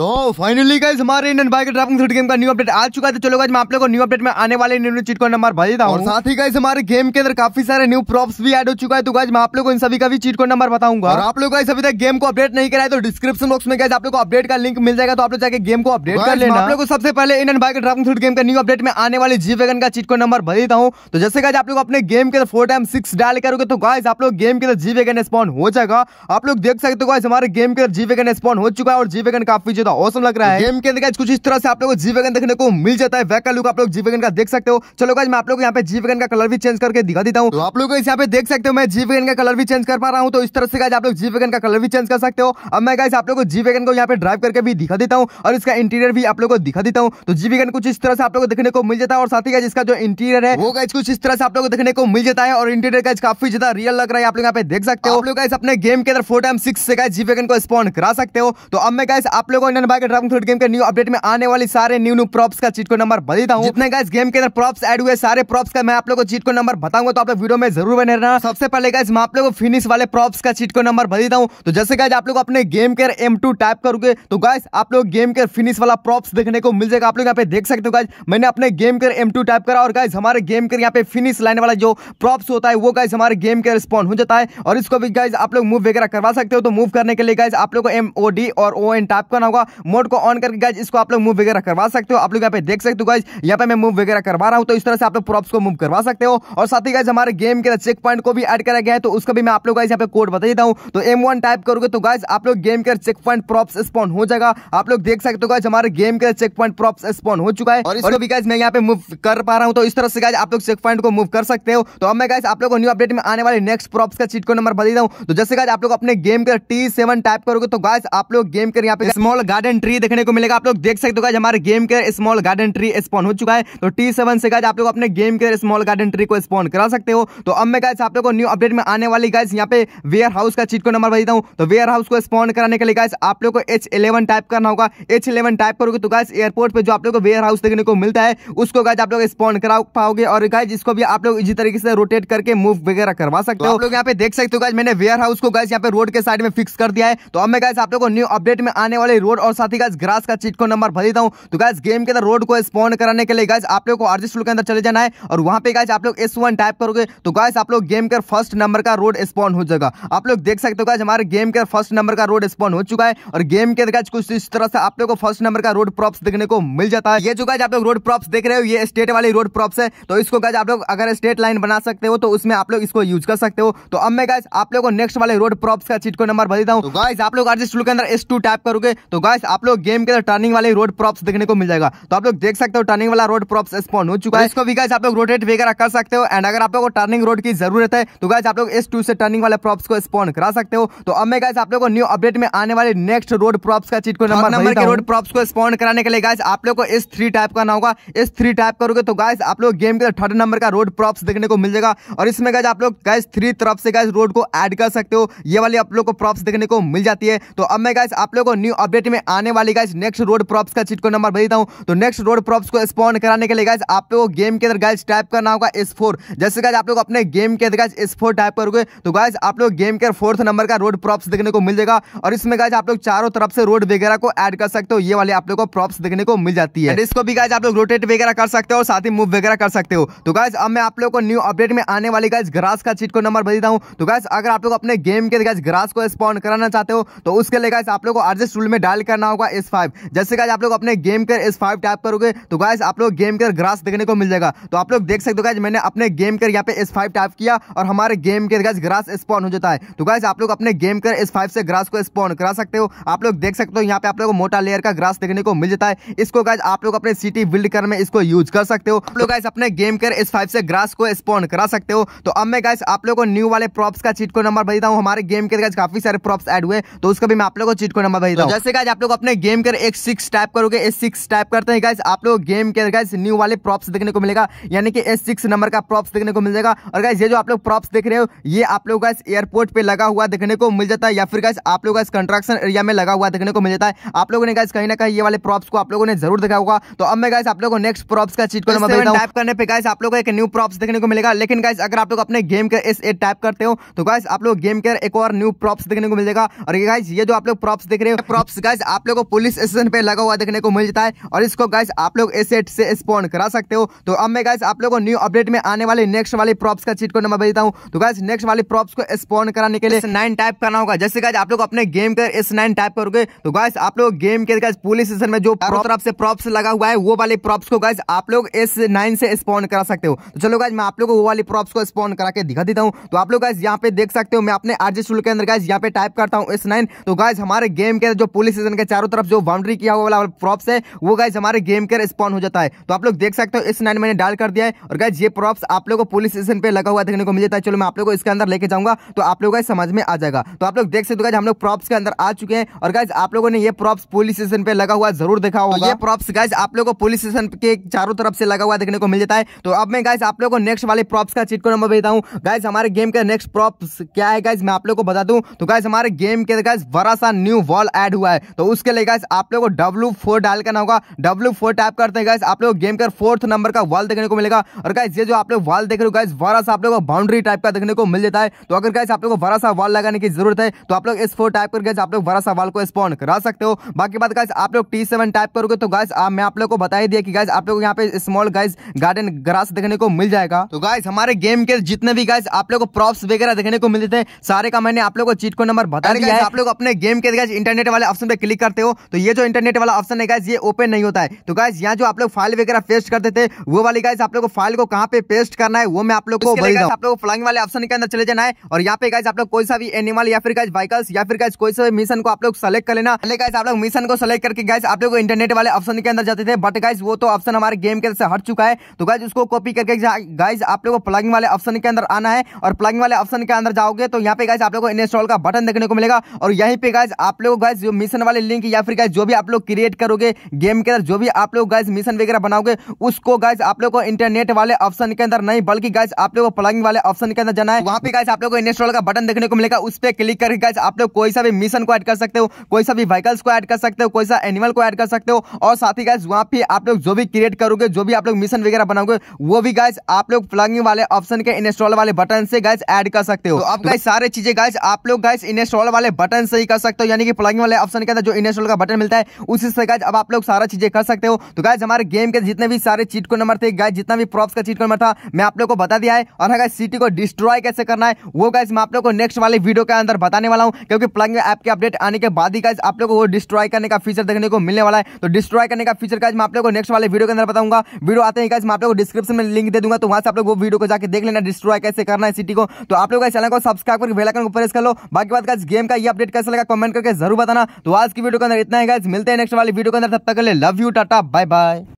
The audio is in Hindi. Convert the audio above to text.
तो फाइनली गाइस हमारे Indian bike driving thread game का न्यू अपडेट आ चुका है तो चलो गाइस मैं आप लोगों को न्यू अपडेट में आने वाले न्यू चीट को नंबर भेज देता हूं साथ ही गाइस हमारे गेम के अंदर काफी सारे न्यू प्रॉप्स भी ऐड हो चुका है तो गाइस मैं आप लोगों को इन सभी का भी चीट को नंबर बताऊंगा और आप लोग गाइस अभी तक गेम को अपडेट नहीं कराए तो डिस्क्रिप्शन बॉक्स में गाइस आप लोग को अपडेट का लिंक मिल जाएगा तो आप लोग जाकर गेम को अपडेट कर लेना आप लोगों को सबसे पहले Indian bike driving thread game का न्यू अपडेट में आने वाले जी वैगन का चीट को नंबर भेज देता हूं तो जैसे गाइस आप लोग अपने गेम के अंदर फोर टाइम सिक्स डायल करोगे तो गाइस आप लोग गेम के अंदर जी वैगन स्पॉन हो जाएगा आप लोग देख सकते हो गाइस हमारे गेम के अंदर जी वैगन स्पॉन हो चुका है और जी वैगन काफी ज्यादा औसम लग रहा है गेम के अंदर कुछ इस तरह से आप लोग जी वेगन देखने को मिल जाता है वैक का लुक आप लोग जी वेगन का देख सकते हो चलो मैं आप लोग यहाँ पे जी वेगन का कलर भी चेंज करके दिखा देता हूँ तो आप लोग यहाँ पे देख सकते हो मैं जी वेगन का कलर भी चेंज कर पा रहा हूँ तो इस तरह से आप लोग जी वेगन का कलर भी चेंज कर सकते हो अब मैं गाइज आप लोग को जी वेगन को यहाँ पे ड्राइव करके भी दिखा देता हूँ और इसका इंटीरियर भी आप लोग को दिखा देता हूँ तो जी वेगन कुछ इस तरह से आप लोग देखने को मिल जाता है और साथ ही गाइज इसका जो इंटीरियर है वो गाइज कुछ इस तरह से आप लोग देखने को मिल जाता है और इंटीरियर का काफी ज्यादा रियल लग रहा है आप लोग यहाँ पे देख सकते हो आप लोग अपने गेम के अंदर फोर टाइम सिक्स से गाइज जी वेगन को स्पॉन्ड करा सकते हो तो अब मैं गाइज आप लोगों ने and bike dragon fruit game के न्यू अपडेट में आने वाली सारे न्यू न्यू प्रॉप्स का चीट को नंबर बदल हूँ जितने गाइस गेम के अंदर प्रॉप्स एड हुए सारे प्रॉप्स का मैं आप लोगों को चीट को नंबर बताऊंगा तो आप लोग वीडियो में जरूर बने रहना सबसे पहले गाइस मैं आप लोगों को फिनिश वाले प्रॉप्स का चीट को नंबर बदल हूँ तो जैसे गाइज आप लोग अपने गेम के एम टू टाइप करोगे तो गाइस आप लोग गेम के फिनिश वाला प्रॉप्स देखने को मिल जाएगा आप लोग यहाँ पे देख सकते हो गाइज मैंने अपने गेम के एम टू टाइप करा और गाइज हमारे गेम के यहाँ पे फिनिश लाइन वाला जो प्रॉप्स होता है वो गाइज हमारे गेम के रिस्पॉन्ड हो जाता है और इसको भी गाइज आप लोग मूव वगैरह करवा सकते हो तो मूव करने के लिए गाइज आप लोग को एम ओ डी और ओ एन टाइप करना होगा का मोड को ऑन करके गाइज इसको आप लोग मूव वगैरह करवा सकते हो आप लोग यहाँ पे देख सकते हो गाइज यहाँ पे मैं मूव वगैरह करवा रहा हूँ तो इस तरह से आप लोग प्रॉप्स को मूव करवा सकते हो और साथ ही गाइज हमारे गेम के चेक पॉइंट को भी एड करा गया है तो उसका भी मैं आप लोग गाइज यहाँ पे कोड बता देता हूँ तो एम टाइप करोगे तो गाइज आप लोग गेम के चेक पॉइंट प्रॉप्स स्पॉन हो जाएगा आप लोग देख सकते हो गाइज हमारे गेम के चेक पॉइंट प्रॉप्स स्पॉन हो चुका है और इसको भी गाइज मैं यहाँ पे मूव कर पा रहा हूँ तो इस तरह से गाइज आप लोग चेक पॉइंट को मूव कर सकते हो तो अब मैं गाइज आप लोग न्यू अपडेट में आने वाले नेक्स्ट प्रॉप्स का चीट को नंबर बता देता हूँ तो जैसे गाइज आप लोग अपने गेम के टी सेवन टाइप करोगे तो गाइज आप लोग गेम के यहाँ पे स्मॉल गार्डन ट्री देखने को मिलेगा आप लोग देख सकते हो हमारे गेम के स्मॉल गार्डन ट्री स्पॉन हो चुका है तो टी सेवन से गाइज आप लोग अपने गेम के स्मॉल गार्डन ट्री को स्पॉन करा सकते हो तो अब मैं गाइस आप लोग को न्यू अपडेट में आने वाली गाइस यहाँ पे वेयर हाउस का चीट को नंबर भेजता हूँ तो वेयर हाउस को स्पॉन कराने के लिए गाइस आप लोग को एच इलेवन टाइप करना होगा एच इलेवन टाइप करोगे तो गाइस एयरपोर्ट पर जो आप लोग को वेयर हाउस देखने को मिलता है उसको गाइज आप लोग स्पॉन करा पाओगे और गाइज इसको भी आप लोग इसी तरीके से रोटेट करके मूव वगैरह करवा सकते तो हो आप लोग यहाँ पे देख सकते हो गाइज मैंने वेयर हाउस को गाइस यहाँ पे रोड के साइड में फिक्स कर दिया है तो अब मैं गाइस आप लोग को न्यू अपडेट में आने वाले रोड रोड और साथ ही गाइस ग्रास का चीट को नंबर भर देता हूँ तो गाइस गेम के अंदर रोड को स्पॉन कराने के लिए गाइस आप लोग को आरजी स्टूल के अंदर चले जाना है और वहाँ पे गाइस आप लोग एस वन टाइप करोगे तो गाइस आप लोग गेम के फर्स्ट नंबर का रोड स्पॉन हो जाएगा आप लोग देख सकते हो गाइस हमारे गेम के फर्स्ट नंबर का रोड स्पॉन हो चुका है और गेम के गाइस कुछ इस तरह से आप लोग को फर्स्ट नंबर का रोड प्रॉप्स देखने को मिल जाता है ये जो गाइस आप लोग रोड प्रॉप्स देख रहे हो ये स्टेट वाली रोड प्रॉप्स है तो इसको गाइस आप लोग अगर स्टेट लाइन बना सकते हो तो उसमें आप लोग इसको यूज कर सकते हो तो अब मैं गाइस आप लोग को नेक्स्ट वाले रोड प्रॉप्स का चीट को नंबर भर देता हूँ तो गाइस आप लोग आरजी स्टूल के अंदर एस टू टाइप करोगे तो गाइस आप लोग गेम के अंदर टर्निंग वाले रोड प्रॉप्स देखने को मिल जाएगा तो आप लोग देख सकते हो टर्निंग वाला रोड प्रॉप्स स्पॉन हो चुका है तो इसको भी गाइस आप लोग रोटेट वगैरह कर सकते हो एंड अगर आप लोगों को टर्निंग रोड की जरूरत है तो गाइस आप लोग इस टू से टर्निंग वाले प्रॉप्स को स्पॉन करा सकते हो तो अब मैं गाइस आप लोग को न्यू अपडेट में आने वाले नेक्स्ट रोड प्रॉप्स का चीट को नंबर नंबर के रोड प्रॉप्स को स्पॉन कराने के लिए गाइस आप लोग को इस थ्री टाइप करना होगा इस थ्री टाइप करोगे तो गाइस आप लोग गेम के अंदर थर्ड नंबर का रोड प्रॉप्स देखने को मिल जाएगा और इसमें गाइस आप लोग गाइस थ्री तरफ से गाइस रोड को एड कर सकते हो ये वाली आप लोग को प्रॉप्स देखने को मिल जाती है तो अब मैं गाइस आप लोग को न्यू अपडेट में में आने वाली गाइस नेक्स्ट रोड प्रॉप्स का चिटको नंबर भेजता हूँ तो नेक्स्ट रोड प्रॉप्स को स्पॉन कराने के लिए गाइस आप लोग गेम के अंदर गाइस टाइप करना होगा एस फोर जैसे गाइज आप लोग अपने गेम के अंदर गाइज एस फोर टाइप करोगे तो गाइज आप लोग गेम के फोर्थ नंबर का रोड प्रॉप्स देखने को मिल जाएगा और इसमें गाइज आप लोग चारों तरफ से रोड वगैरह को एड कर सकते हो ये वाले आप लोग को प्रॉप्स देखने को मिल जाती है इसको भी गाइज आप लोग रोटेट वगैरह कर सकते हो और साथ ही मूव वगैरह कर सकते हो तो गाइज अब मैं आप लोग को न्यू अपडेट में आने वाली गाइज ग्रास का चिटको नंबर भेजता हूँ तो गाइज अगर आप लोग अपने गेम के अंदर गाइज ग्रास को स्पॉन कराना चाहते हो तो उसके लिए गाइज आप लोग को अर्जेस्ट रूल में डायल करना होगा एस फाइव जैसे गाइज आप लोग अपने गेम कर एस फाइव टाइप करोगे तो गाइज आप लोग गेम कर ग्रास देखने को मिल जाएगा तो आप लोग देख सकते हो गाइज मैंने अपने गेम कर यहाँ पे एस फाइव टाइप किया और हमारे गेम के गाइज ग्रास स्पॉन हो जाता है तो गाइज आप लोग अपने गेम कर एस फाइव से ग्रास को स्पॉन करा सकते हो आप लोग देख सकते हो यहाँ पे आप लोग मोटा लेयर का ग्रास देखने को मिल जाता है इसको गाइज आप लोग अपने सिटी बिल्ड कर में इसको यूज कर सकते हो आप लोग गाइज अपने गेम कर एस फाइव से ग्रास को स्पॉन करा सकते हो तो अब मैं गाइज आप लोग को न्यू वाले प्रॉप्स का चीट को नंबर भेजता हूँ हमारे गेम के गाइज काफी सारे प्रॉप्स एड हुए तो उसका भी मैं आप लोग को चीट को नंबर भेजता तो हूँ जैसे गाइज आप लोग अपने गेम के एक सिक्स टाइप करोगे एस सिक्स टाइप करते हैं गाइस आप लोग गेम के गाइस न्यू वाले प्रॉप्स देखने को मिलेगा यानी कि एस सिक्स नंबर का प्रॉप्स देखने को मिल जाएगा और गाइस ये जो आप लोग प्रॉप्स देख रहे हो ये आप लोग गाइस एयरपोर्ट पर लगा हुआ देखने को मिल जाता है या फिर गाइस आप लोग गाइस कंस्ट्रक्शन एरिया में लगा हुआ देखने को मिल जाता है आप लोगों ने गाइस कहीं ना कहीं ये वाले प्रॉप्स को आप लोगों ने जरूर देखा होगा तो अब मैं गाइस आप लोगों को नेक्स्ट प्रॉप्स का चीज को नंबर टाइप करने पे गाइस आप लोगों को एक न्यू प्रॉप्स देखने को मिलेगा लेकिन गाइस अगर आप लोग अपने गेम के एस एट टाइप करते हो तो गाइस आप लोग गेम के एक और न्यू प्रॉप्स देखने को मिलेगा जाएगा और गाइस ये जो आप लोग प्रॉप्स देख रहे हो प्रॉप्स गाइस आप लोग को पुलिस स्टेशन पे लगा हुआ देखने को मिल जाता है और इसको गाइस आप लोग एसेट से स्पॉन करा सकते हो तो अब मैं गाइस आप लोग को न्यू अपडेट में आने वाले नेक्स्ट वाले प्रॉप्स का चीट को नंबर भेजता हूँ तो गाइस नेक्स्ट वाले प्रॉप्स को स्पॉन कराने के लिए नाइन टाइप करना होगा जैसे गाइज आप लोग अपने गेम के एस नाइन टाइप करोगे तो गाइस आप लोग गेम के गाइस पुलिस स्टेशन में जो तरफ से प्रॉप्स लगा हुआ है वो वाले प्रॉप्स को गाइस आप लोग एस नाइन से स्पॉन करा सकते हो तो चलो गाइज मैं आप लोग को वो वाली प्रॉप्स को स्पॉन करा के दिखा देता हूँ तो आप लोग गाइज यहाँ पे देख सकते हो मैं अपने आरजे स्टूल के अंदर गाइज यहाँ पे टाइप करता हूँ एस नाइन तो गाइज हमारे गेम के जो पुलिस गार्डन के चारों तरफ जो बाउंड्री किया हुआ वाला प्रॉप्स है वो गाइज हमारे गेम के रिस्पॉन्ड हो जाता है तो आप लोग देख सकते हो इस नाइन मैंने डाल कर दिया है और गाइज ये प्रॉप्स आप लोग को पुलिस स्टेशन पे लगा हुआ देखने को मिल जाता है चलो मैं आप लोग को इसके अंदर लेके जाऊंगा तो आप लोग समझ में आ जाएगा तो आप लोग देख सकते हो गाइज हम लोग प्रॉप्स के अंदर आ चुके हैं और गाइज आप लोगों ने ये प्रॉप्स पुलिस स्टेशन पे लगा हुआ जरूर देखा होगा ये प्रॉप्स गाइज आप लोग को पुलिस स्टेशन के चारों तरफ से लगा हुआ देखने को मिल जाता है तो अब मैं गाइज आप लोग को नेक्स्ट वाले प्रॉप्स का चिटको नंबर भेजता हूँ गाइज हमारे गेम का नेक्स्ट प्रॉप्स क्या है गाइज मैं आप लोग को बता दूँ तो गाइज हमारे गेम के गाइज बड़ा सा न्यू वॉल एड हुआ है तो उसके लिए गाइस आप लोगों को डब्ल्यू फोर डायल करना होगा डब्ल्यू फोर टाइप करते हैं गाइस आप लोग गेम का फोर्थ नंबर का वॉल देखने को मिलेगा और गाइस ये जो आप लोग वॉल देख रहे हो गाइस वारा सा आप लोगों को बाउंड्री टाइप का देखने को मिल जाता है तो अगर गाइस आप लोग को वारा सा वॉल लगाने की जरूरत है तो आप लोग एस फोर टाइप करके आप लोग वारा सा वॉल को स्पॉन करा सकते हो बाकी बात गाइस आप लोग टी टाइप करोगे तो गाइस मैं आप लोग को बता ही दिया कि गाइस आप लोग यहाँ पे स्मॉल गाइस गार्डन ग्रास देखने को मिल जाएगा तो गाइस हमारे गेम के जितने भी गाइस आप लोग को प्रॉप्स वगैरह देखने को मिलते हैं सारे का मैंने आप लोग को चीट को नंबर बता दिया है आप लोग अपने गेम के गाइस इंटरनेट वाले ऑप्शन पे क्लिक करते हो तो ये जो इंटरनेट वाला ऑप्शन है गाइज ये ओपन नहीं होता है तो गाइज यहाँ जो आप लोग फाइल वगैरह पेस्ट करते थे वो वाली गाइज आप लोग को फाइल को कहाँ पे पेस्ट करना है वो मैं आप लोग को आप लोग फ्लाइंग वाले ऑप्शन के अंदर चले जाना है और यहाँ पे गाइज आप लोग कोई सा भी एनिमल या फिर गाइज वाइकल्स या फिर गाइज कोई सा मिशन को आप लोग सेलेक्ट कर लेना पहले गाइज आप लोग मिशन को सेलेक्ट करके गाइज आप लोग इंटरनेट वाले ऑप्शन के अंदर जाते थे बट गाइज वो तो ऑप्शन हमारे गेम के अंदर हट चुका है तो गाइज उसको कॉपी करके गाइज आप लोग को प्लगिंग वाले ऑप्शन के अंदर आना है और प्लगिंग वाले ऑप्शन के अंदर जाओगे तो यहाँ पे गाइज आप लोग को इंस्टॉल का बटन देखने को मिलेगा और यहीं पे गाइज आप लोग गाइज मिशन वाले सारे लिंक या फिर गाइज जो भी आप लोग क्रिएट करोगे गेम के अंदर जो भी आप लोग गाइज मिशन वगैरह बनाओगे उसको गाइज आप लोग को इंटरनेट वाले ऑप्शन के अंदर नहीं बल्कि गाइज आप लोग को प्लगिंग वाले ऑप्शन के अंदर जाना है वहाँ पे गाइज आप लोग को इंस्टॉल का बटन देखने को मिलेगा उस पर क्लिक करके गाइज आप लोग कोई सा भी मिशन को ऐड कर सकते हो कोई सा भी व्हीकल्स को ऐड कर सकते हो कोई सा एनिमल को ऐड कर सकते हो और साथ ही गाइज वहाँ पे आप लोग जो भी क्रिएट करोगे जो भी आप लोग मिशन वगैरह बनाओगे वो भी गाइज आप लोग प्लगिंग वाले ऑप्शन के इंस्टॉल वाले बटन से गाइज ऐड कर सकते हो तो अब गाइज सारे चीजें गाइज आप लोग गाइज इंस्टॉल वाले बटन से ही कर सकते हो यानी कि प्लगिंग वाले ऑप्शन के अंदर जो इनेस्टॉल का बटन मिलता है उसी से गाइज अब आप लोग सारा चीजें कर सकते हो तो गाइज हमारे गेम के जितने भी सारे चीट को नंबर थे गाइज जितना भी प्रॉप्स का चीट को नंबर था मैं आप लोग को बता दिया है और अगर सिटी को डिस्ट्रॉय कैसे करना है वो गाइज मैं आप लोग को नेक्स्ट वाले वीडियो के अंदर बताने वाला हूँ क्योंकि प्लग ऐप के अपडेट आने के बाद ही गाइज आप लोग को डिस्ट्रॉय करने का फीचर देखने को मिलने वाला है तो डिस्ट्रॉय करने का फीचर गाइज मैं आप लोग को नेक्स्ट वाले वीडियो के अंदर बताऊंगा वीडियो आते हैं गाइज मैं आप लोग को डिस्क्रिप्शन में लिंक दे दूंगा तो वहां से आप लोग वो वीडियो को जाकर देख लेना डिस्ट्रॉय कैसे करना है सिटी को तो आप लोग चैनल को सब्सक्राइब करके बेलाइकन को प्रेस कर लो बाकी बात गाइज गेम का ये अपडेट कैसे लगा कमेंट करके जरूर बताना तो आज की वीडियो के अंदर इतना है गाइस मिलते हैं नेक्स्ट वाली वीडियो के अंदर तब तक के लिए love you tata bye bye